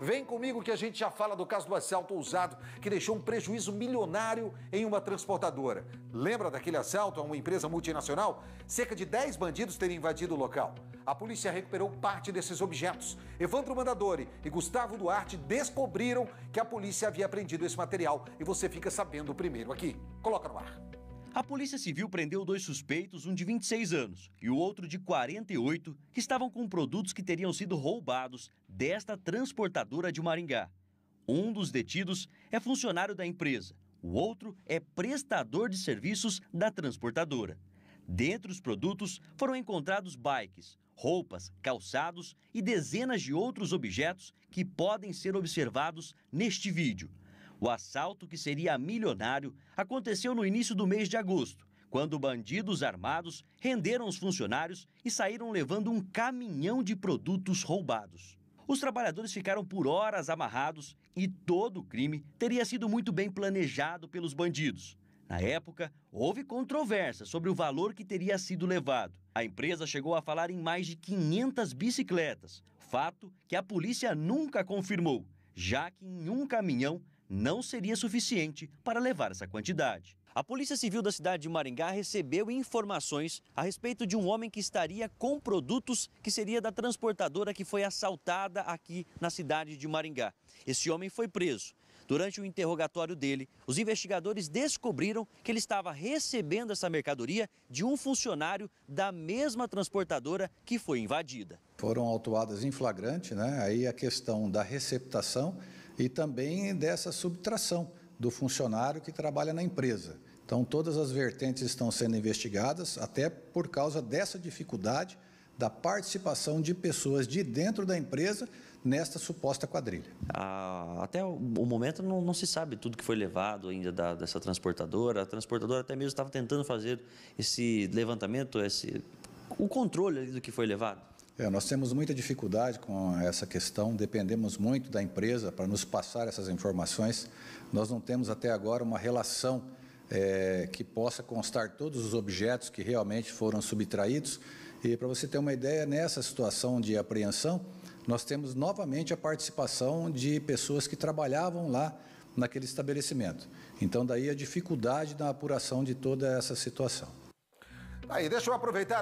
Vem comigo que a gente já fala do caso do assalto ousado que deixou um prejuízo milionário em uma transportadora. Lembra daquele assalto a uma empresa multinacional? Cerca de 10 bandidos terem invadido o local. A polícia recuperou parte desses objetos. Evandro Mandadori e Gustavo Duarte descobriram que a polícia havia apreendido esse material e você fica sabendo primeiro aqui. Coloca no ar. A Polícia Civil prendeu dois suspeitos, um de 26 anos e o outro de 48, que estavam com produtos que teriam sido roubados desta transportadora de Maringá. Um dos detidos é funcionário da empresa, o outro é prestador de serviços da transportadora. Dentre os produtos foram encontrados bikes, roupas, calçados e dezenas de outros objetos que podem ser observados neste vídeo. O assalto, que seria milionário, aconteceu no início do mês de agosto, quando bandidos armados renderam os funcionários e saíram levando um caminhão de produtos roubados. Os trabalhadores ficaram por horas amarrados e todo o crime teria sido muito bem planejado pelos bandidos. Na época, houve controvérsia sobre o valor que teria sido levado. A empresa chegou a falar em mais de 500 bicicletas, fato que a polícia nunca confirmou, já que em um caminhão não seria suficiente para levar essa quantidade. A Polícia Civil da cidade de Maringá recebeu informações a respeito de um homem que estaria com produtos que seria da transportadora que foi assaltada aqui na cidade de Maringá. Esse homem foi preso. Durante o interrogatório dele, os investigadores descobriram que ele estava recebendo essa mercadoria de um funcionário da mesma transportadora que foi invadida. Foram autuadas em flagrante, né? Aí a questão da receptação e também dessa subtração do funcionário que trabalha na empresa. Então, todas as vertentes estão sendo investigadas, até por causa dessa dificuldade da participação de pessoas de dentro da empresa nesta suposta quadrilha. Ah, até o, momento não, não, se sabe tudo que foi levado ainda da, dessa transportadora. A transportadora até mesmo estava tentando fazer esse levantamento, esse, o controle do que foi levado. É, nós temos muita dificuldade com essa questão, dependemos muito da empresa para nos passar essas informações. Nós não temos até agora uma relação é, que possa constar todos os objetos que realmente foram subtraídos. E para você ter uma ideia, nessa situação de apreensão, nós temos novamente a participação de pessoas que trabalhavam lá naquele estabelecimento. Então, daí a dificuldade da apuração de toda essa situação. Aí, deixa eu aproveitar.